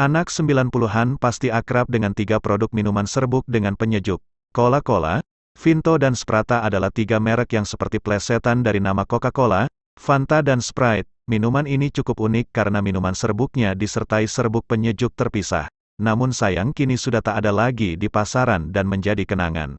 Anak 90-an pasti akrab dengan tiga produk minuman serbuk dengan penyejuk. Cola-Cola, Vinto dan Sprata adalah tiga merek yang seperti plesetan dari nama Coca-Cola, Fanta dan Sprite. Minuman ini cukup unik karena minuman serbuknya disertai serbuk penyejuk terpisah. Namun sayang kini sudah tak ada lagi di pasaran dan menjadi kenangan.